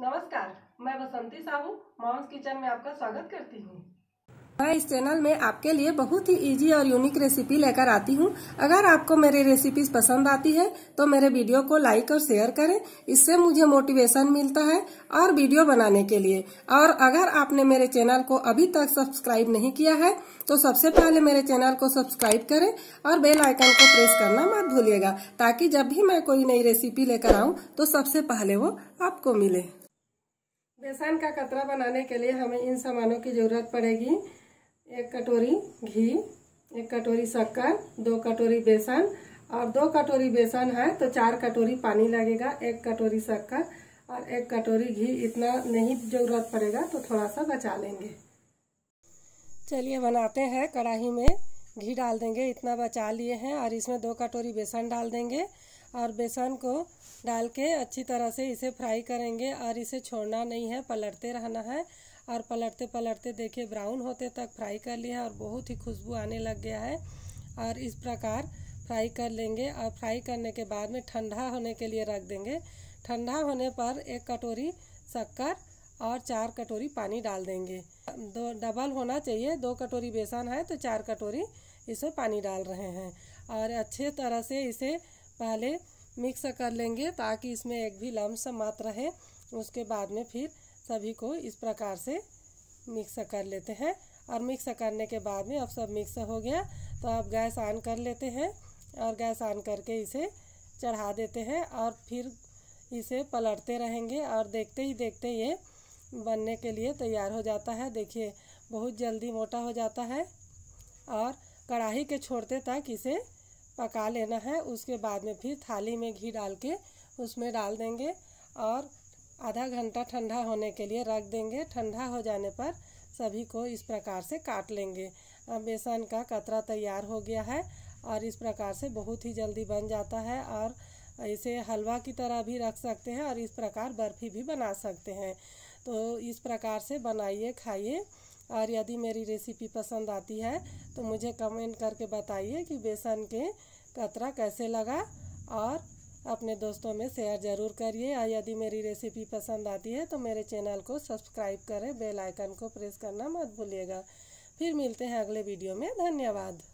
नमस्कार मैं बसंती Sahu moms kitchen में आपका स्वागत करती हूँ मैं इस चैनल में आपके लिए बहुत ही इजी और यूनिक रेसिपी लेकर आती हूँ अगर आपको मेरी रेसिपीज पसंद आती है तो मेरे वीडियो को लाइक और शेयर करें इससे मुझे मोटिवेशन मिलता है और वीडियो बनाने के लिए और अगर आपने मेरे चैनल को अभी तक सब्सक्राइब नहीं किया है तो सबसे पहले मेरे चैनल को सब्सक्राइब करें और बेल आइकन को प्रेस करना मत भूलिएगा ताकि जब भी मैं कोई नई रेसिपी लेकर आऊँ तो सबसे पहले वो आपको मिले बेसन का कतरा बनाने के लिए हमें इन सामानों की ज़रूरत पड़ेगी एक कटोरी घी एक कटोरी शक्कर दो कटोरी बेसन और दो कटोरी बेसन है तो चार कटोरी पानी लगेगा एक कटोरी शक्कर और एक कटोरी घी इतना नहीं ज़रूरत पड़ेगा तो थोड़ा सा बचा लेंगे चलिए बनाते हैं कढ़ाई में घी डाल देंगे इतना बचा लिए हैं और इसमें दो कटोरी बेसन डाल देंगे और बेसन को डाल के अच्छी तरह से इसे फ्राई करेंगे और इसे छोड़ना नहीं है पलटते रहना है और पलटते पलटते देखिए ब्राउन होते तक फ्राई कर लिया है और बहुत ही खुशबू आने लग गया है और इस प्रकार फ्राई कर लेंगे और फ्राई करने के बाद में ठंडा होने के लिए रख देंगे ठंडा होने पर एक कटोरी शक्कर और चार कटोरी पानी डाल देंगे दो डबल होना चाहिए दो कटोरी बेसन है तो चार कटोरी इसमें पानी डाल रहे हैं और अच्छे तरह से इसे पहले मिक्स कर लेंगे ताकि इसमें एक भी लम्स मात्र रहे उसके बाद में फिर सभी को इस प्रकार से मिक्स कर लेते हैं और मिक्स करने के बाद में अब सब मिक्स हो गया तो अब गैस ऑन कर लेते हैं और गैस ऑन करके इसे चढ़ा देते हैं और फिर इसे पलटते रहेंगे और देखते ही देखते ये बनने के लिए तैयार हो जाता है देखिए बहुत जल्दी मोटा हो जाता है और कढ़ाई के छोड़ते तक इसे पका लेना है उसके बाद में फिर थाली में घी डाल के उसमें डाल देंगे और आधा घंटा ठंडा होने के लिए रख देंगे ठंडा हो जाने पर सभी को इस प्रकार से काट लेंगे अब बेसन का कतरा तैयार हो गया है और इस प्रकार से बहुत ही जल्दी बन जाता है और इसे हलवा की तरह भी रख सकते हैं और इस प्रकार बर्फ़ी भी बना सकते हैं तो इस प्रकार से बनाइए खाइए और यदि मेरी रेसिपी पसंद आती है तो मुझे कमेंट करके बताइए कि बेसन के कतरा कैसे लगा और अपने दोस्तों में शेयर ज़रूर करिए और यदि मेरी रेसिपी पसंद आती है तो मेरे चैनल को सब्सक्राइब करें बेल आइकन को प्रेस करना मत भूलिएगा फिर मिलते हैं अगले वीडियो में धन्यवाद